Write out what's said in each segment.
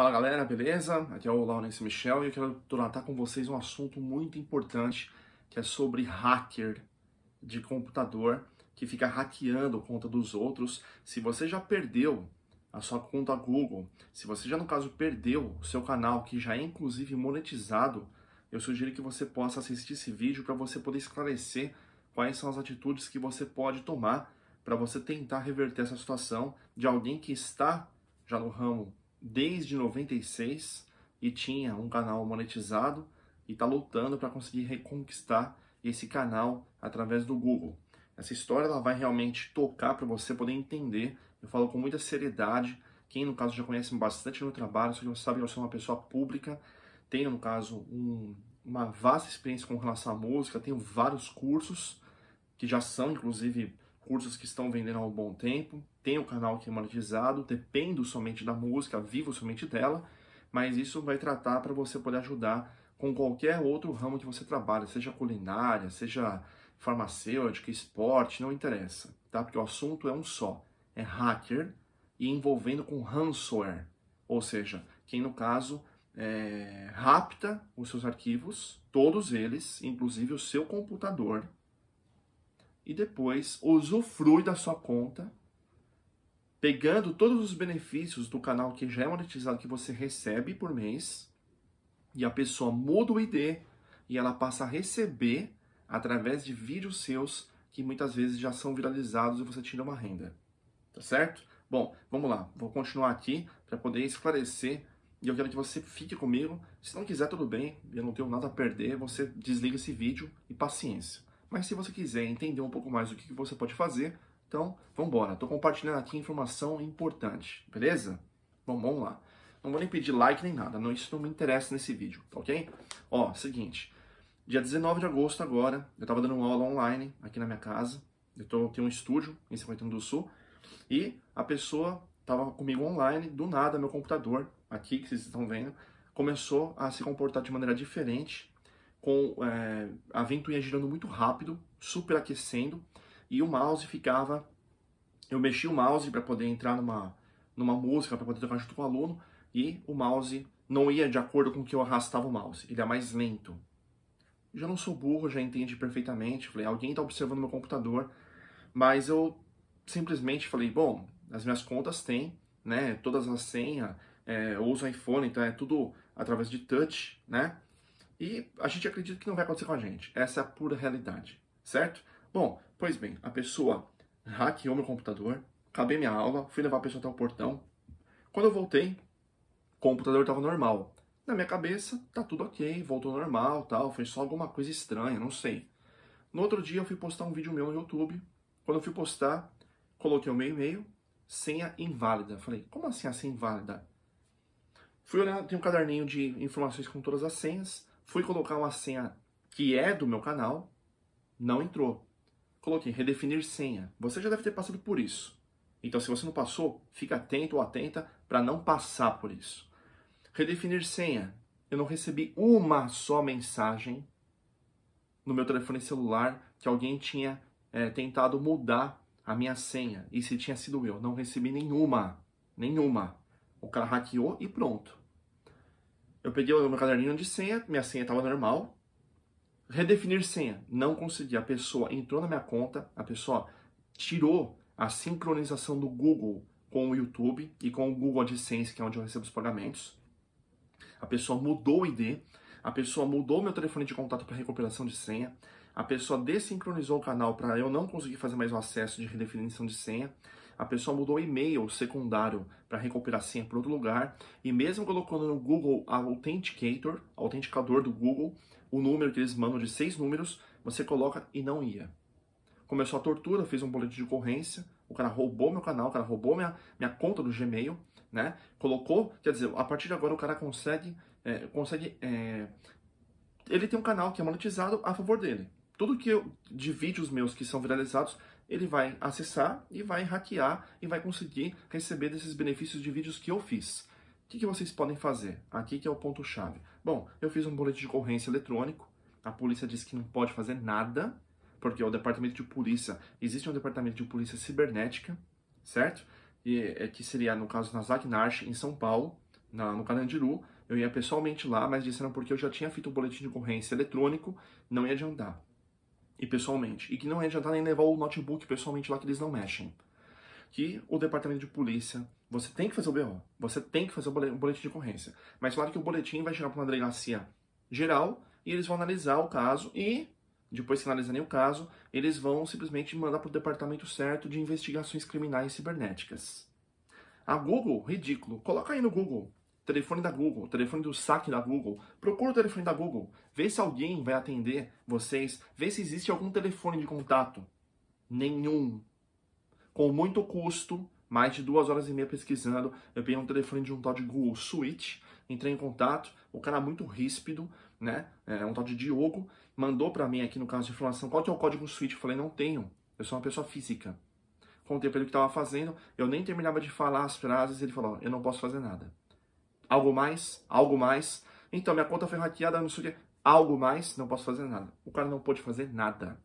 Fala galera, beleza? Aqui é o Laurence Michel e eu quero tratar com vocês um assunto muito importante que é sobre hacker de computador que fica hackeando a conta dos outros. Se você já perdeu a sua conta Google, se você já no caso perdeu o seu canal que já é inclusive monetizado, eu sugiro que você possa assistir esse vídeo para você poder esclarecer quais são as atitudes que você pode tomar para você tentar reverter essa situação de alguém que está já no ramo desde 96 e tinha um canal monetizado e está lutando para conseguir reconquistar esse canal através do Google. Essa história ela vai realmente tocar para você poder entender. Eu falo com muita seriedade. Quem, no caso, já conhece bastante meu trabalho, só que você sabe que eu sou uma pessoa pública, tenho, no caso, um, uma vasta experiência com relação à música, tenho vários cursos que já são, inclusive, cursos que estão vendendo há um bom tempo, tem o canal que é monetizado, dependo somente da música, vivo somente dela, mas isso vai tratar para você poder ajudar com qualquer outro ramo que você trabalha, seja culinária, seja farmacêutica, esporte, não interessa, tá? Porque o assunto é um só, é hacker e envolvendo com ransomware, ou seja, quem no caso é, rapta os seus arquivos, todos eles, inclusive o seu computador, e depois usufrui da sua conta, pegando todos os benefícios do canal que já é monetizado que você recebe por mês, e a pessoa muda o ID e ela passa a receber através de vídeos seus que muitas vezes já são viralizados e você tira uma renda. Tá certo? Bom, vamos lá. Vou continuar aqui para poder esclarecer e eu quero que você fique comigo. Se não quiser, tudo bem. Eu não tenho nada a perder. Você desliga esse vídeo e paciência. Mas se você quiser entender um pouco mais o que você pode fazer, então vamos embora. Estou compartilhando aqui informação importante, beleza? Bom, vamos lá. Não vou nem pedir like nem nada, não, isso não me interessa nesse vídeo, tá ok? Ó, seguinte, dia 19 de agosto agora, eu estava dando uma aula online aqui na minha casa, eu tô, tenho um estúdio em São Caetano do Sul, e a pessoa estava comigo online, do nada meu computador, aqui que vocês estão vendo, começou a se comportar de maneira diferente com é, a vento ia girando muito rápido, superaquecendo, e o mouse ficava. Eu mexi o mouse para poder entrar numa, numa música, para poder tocar junto com o aluno, e o mouse não ia de acordo com o que eu arrastava o mouse, ele é mais lento. Já não sou burro, já entendi perfeitamente. Falei, alguém está observando meu computador, mas eu simplesmente falei, bom, as minhas contas têm, né? Todas as senhas, é, eu uso iPhone, então é tudo através de touch, né? E a gente acredita que não vai acontecer com a gente. Essa é a pura realidade, certo? Bom, pois bem, a pessoa hackeou meu computador, acabei minha aula, fui levar a pessoa até o portão. Quando eu voltei, o computador estava normal. Na minha cabeça, tá tudo ok, voltou normal, tal, foi só alguma coisa estranha, não sei. No outro dia eu fui postar um vídeo meu no YouTube. Quando eu fui postar, coloquei o meu e-mail, senha inválida. Falei, como assim a senha inválida? Fui olhar, tem um caderninho de informações com todas as senhas. Fui colocar uma senha que é do meu canal, não entrou. Coloquei redefinir senha. Você já deve ter passado por isso. Então, se você não passou, fica atento ou atenta para não passar por isso. Redefinir senha. Eu não recebi uma só mensagem no meu telefone celular que alguém tinha é, tentado mudar a minha senha. E se tinha sido eu, não recebi nenhuma. Nenhuma. O cara hackeou e pronto. Eu peguei o meu caderninho de senha, minha senha estava normal. Redefinir senha, não consegui. A pessoa entrou na minha conta, a pessoa tirou a sincronização do Google com o YouTube e com o Google AdSense, que é onde eu recebo os pagamentos. A pessoa mudou o ID, a pessoa mudou meu telefone de contato para recuperação de senha, a pessoa desincronizou o canal para eu não conseguir fazer mais o acesso de redefinição de senha, a pessoa mudou o e-mail secundário para recuperar a senha para outro lugar, e mesmo colocando no Google Authenticator, autenticador do Google, o número que eles mandam de seis números, você coloca e não ia. Começou a tortura, fiz um boletim de ocorrência, o cara roubou meu canal, o cara roubou minha, minha conta do Gmail, né? Colocou, quer dizer, a partir de agora o cara consegue, é, consegue, é, ele tem um canal que é monetizado a favor dele. Tudo que eu, de vídeos meus que são viralizados, ele vai acessar e vai hackear e vai conseguir receber desses benefícios de vídeos que eu fiz. O que, que vocês podem fazer? Aqui que é o ponto-chave. Bom, eu fiz um boletim de ocorrência eletrônico, a polícia disse que não pode fazer nada, porque é o departamento de polícia, existe um departamento de polícia cibernética, certo? E, é que seria, no caso, na Zagnarch, em São Paulo, na, no Carandiru. Eu ia pessoalmente lá, mas disseram porque eu já tinha feito o um boletim de ocorrência eletrônico, não ia adiantar e pessoalmente, e que não adianta adiantar nem levar o notebook pessoalmente lá que eles não mexem. Que o departamento de polícia, você tem que fazer o BO, você tem que fazer o boletim de ocorrência. Mas claro que o boletim vai chegar para uma delegacia geral e eles vão analisar o caso e, depois que analisarem o caso, eles vão simplesmente mandar para o departamento certo de investigações criminais cibernéticas. A Google, ridículo, coloca aí no Google telefone da Google, telefone do saque da Google. Procura o telefone da Google, vê se alguém vai atender vocês, vê se existe algum telefone de contato. Nenhum. Com muito custo, mais de duas horas e meia pesquisando, eu peguei um telefone de um tal de Google Switch, entrei em contato, o cara é muito ríspido, né? É um tal de Diogo, mandou para mim aqui no caso de informação qual que é o código Switch. Eu falei, não tenho, eu sou uma pessoa física. Contei pra ele o que estava fazendo, eu nem terminava de falar as frases, ele falou, eu não posso fazer nada. Algo mais? Algo mais? Então, minha conta foi hackeada, não sei o que. Algo mais? Não posso fazer nada. O cara não pôde fazer nada.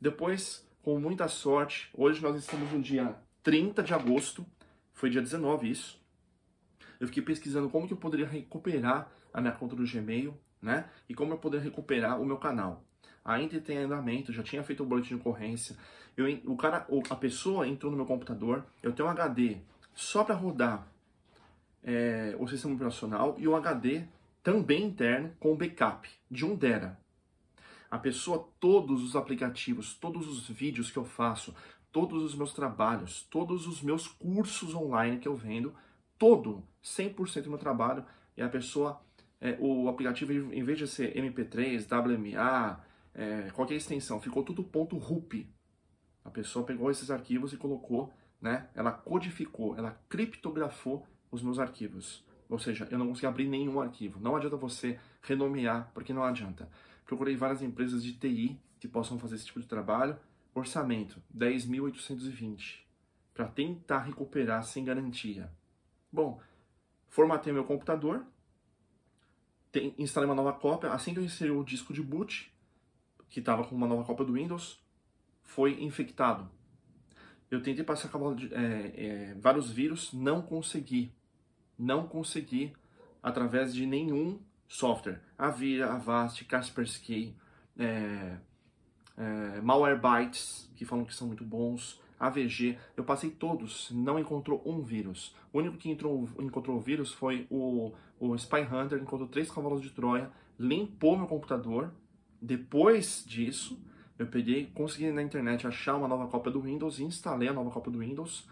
Depois, com muita sorte, hoje nós estamos no dia 30 de agosto, foi dia 19 isso. Eu fiquei pesquisando como que eu poderia recuperar a minha conta do Gmail, né? E como eu poderia recuperar o meu canal. Ainda tem andamento, já tinha feito o boletim de ocorrência. Eu, o cara, a pessoa entrou no meu computador, eu tenho um HD só para rodar é, o sistema operacional e um HD também interno com backup de um DERA. A pessoa, todos os aplicativos, todos os vídeos que eu faço, todos os meus trabalhos, todos os meus cursos online que eu vendo, todo, 100% do meu trabalho, e a pessoa, é, o aplicativo, em vez de ser MP3, WMA, é, qualquer extensão, ficou tudo ponto .rup. A pessoa pegou esses arquivos e colocou, né? Ela codificou, ela criptografou os meus arquivos. Ou seja, eu não consegui abrir nenhum arquivo. Não adianta você renomear, porque não adianta. Procurei várias empresas de TI que possam fazer esse tipo de trabalho. Orçamento, 10.820, para tentar recuperar sem garantia. Bom, formatei meu computador, tem, instalei uma nova cópia. Assim que eu inseri o disco de boot, que estava com uma nova cópia do Windows, foi infectado. Eu tentei passar de, é, é, vários vírus, não consegui não consegui através de nenhum software. Avira, Avast, Kaspersky, é, é, Malwarebytes, que falam que são muito bons, AVG. Eu passei todos, não encontrou um vírus. O único que entrou, encontrou o vírus foi o, o Spy Hunter, encontrou três cavalos de Troia, limpou meu computador. Depois disso, eu peguei, consegui na internet achar uma nova cópia do Windows, instalei a nova cópia do Windows,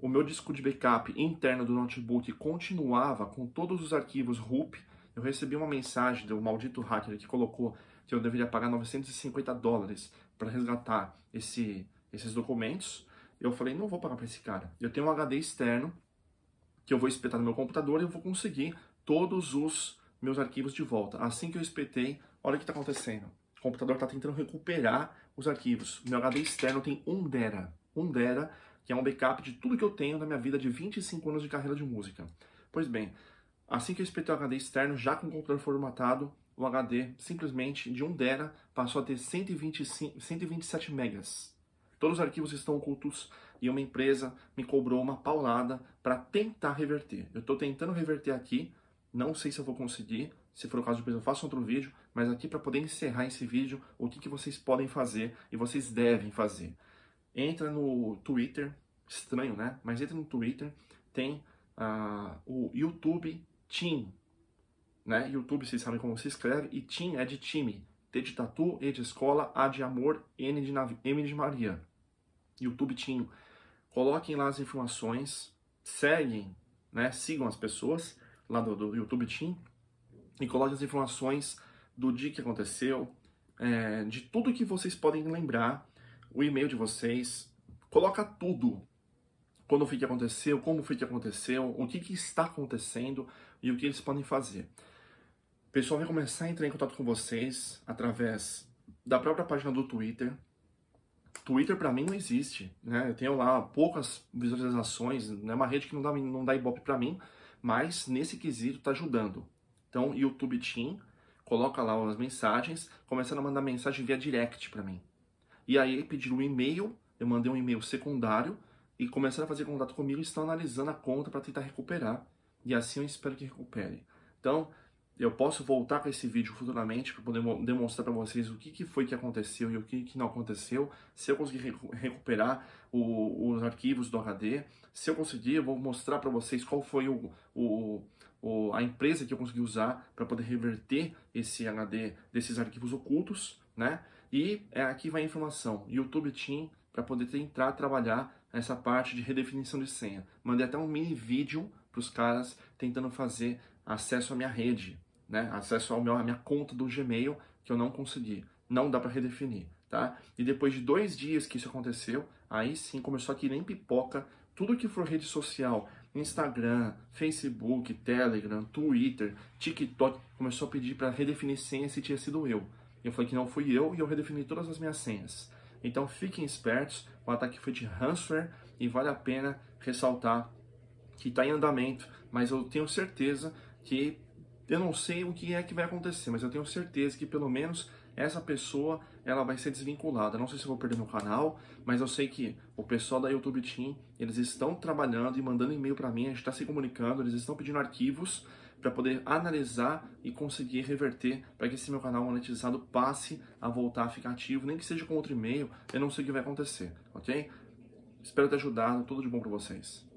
o meu disco de backup interno do notebook continuava com todos os arquivos RUP. Eu recebi uma mensagem do maldito hacker que colocou que eu deveria pagar 950 dólares para resgatar esse, esses documentos. Eu falei, não vou pagar para esse cara. Eu tenho um HD externo que eu vou espetar no meu computador e eu vou conseguir todos os meus arquivos de volta. Assim que eu espetei, olha o que está acontecendo. O computador está tentando recuperar os arquivos. Meu HD externo tem um Dera. um Dera que é um backup de tudo que eu tenho na minha vida de 25 anos de carreira de música. Pois bem, assim que eu espetei o HD externo, já com o computador formatado, o HD simplesmente de 1 DERA passou a ter 125, 127 megas. Todos os arquivos estão ocultos e uma empresa me cobrou uma paulada para tentar reverter. Eu estou tentando reverter aqui, não sei se eu vou conseguir. Se for o caso, depois eu faço outro vídeo. Mas aqui para poder encerrar esse vídeo, o que, que vocês podem fazer e vocês devem fazer. Entra no Twitter, estranho, né? Mas entra no Twitter, tem uh, o YouTube Team, né? YouTube, vocês sabem como se escreve, e Team é de time. T de tatu, E de escola, A de amor, N de Nav, M de Maria. YouTube Team. Coloquem lá as informações, seguem, né? Sigam as pessoas lá do, do YouTube Team e coloquem as informações do dia que aconteceu, é, de tudo que vocês podem lembrar o e-mail de vocês, coloca tudo. Quando foi que aconteceu, como foi que aconteceu, o que, que está acontecendo e o que eles podem fazer. O pessoal vai começar a entrar em contato com vocês através da própria página do Twitter. Twitter para mim não existe, né? Eu tenho lá poucas visualizações, é uma rede que não dá, não dá ibope para mim, mas nesse quesito tá ajudando. Então, YouTube Team, coloca lá as mensagens, começando a mandar mensagem via direct para mim. E aí pediram um e-mail, eu mandei um e-mail secundário e começaram a fazer contato comigo e estão analisando a conta para tentar recuperar. E assim eu espero que recupere. Então, eu posso voltar com esse vídeo futuramente para poder demonstrar para vocês o que, que, foi que aconteceu e o que, que não aconteceu. Se eu conseguir recuperar o, os arquivos do HD, se eu conseguir, eu vou mostrar para vocês qual foi o, o, o, a empresa que eu consegui usar para poder reverter esse HD desses arquivos ocultos, né? E é, aqui vai a informação, YouTube Team, para poder entrar trabalhar essa parte de redefinição de senha. Mandei até um mini vídeo para os caras tentando fazer acesso à minha rede, né? acesso ao meu, à minha conta do Gmail, que eu não consegui. Não dá para redefinir. Tá? E depois de dois dias que isso aconteceu, aí sim começou a que nem pipoca. Tudo que for rede social, Instagram, Facebook, Telegram, Twitter, TikTok, começou a pedir para redefinir senha se tinha sido eu. Eu falei que não fui eu e eu redefini todas as minhas senhas. Então fiquem espertos, o ataque foi de ransomware e vale a pena ressaltar que está em andamento, mas eu tenho certeza que eu não sei o que é que vai acontecer, mas eu tenho certeza que pelo menos essa pessoa ela vai ser desvinculada. Não sei se eu vou perder meu canal, mas eu sei que o pessoal da YouTube Team, eles estão trabalhando e mandando e-mail para mim, a gente está se comunicando, eles estão pedindo arquivos para poder analisar e conseguir reverter para que esse meu canal monetizado passe a voltar a ficar ativo, nem que seja com outro e-mail, eu não sei o que vai acontecer, ok? Espero ter ajudado, tudo de bom para vocês.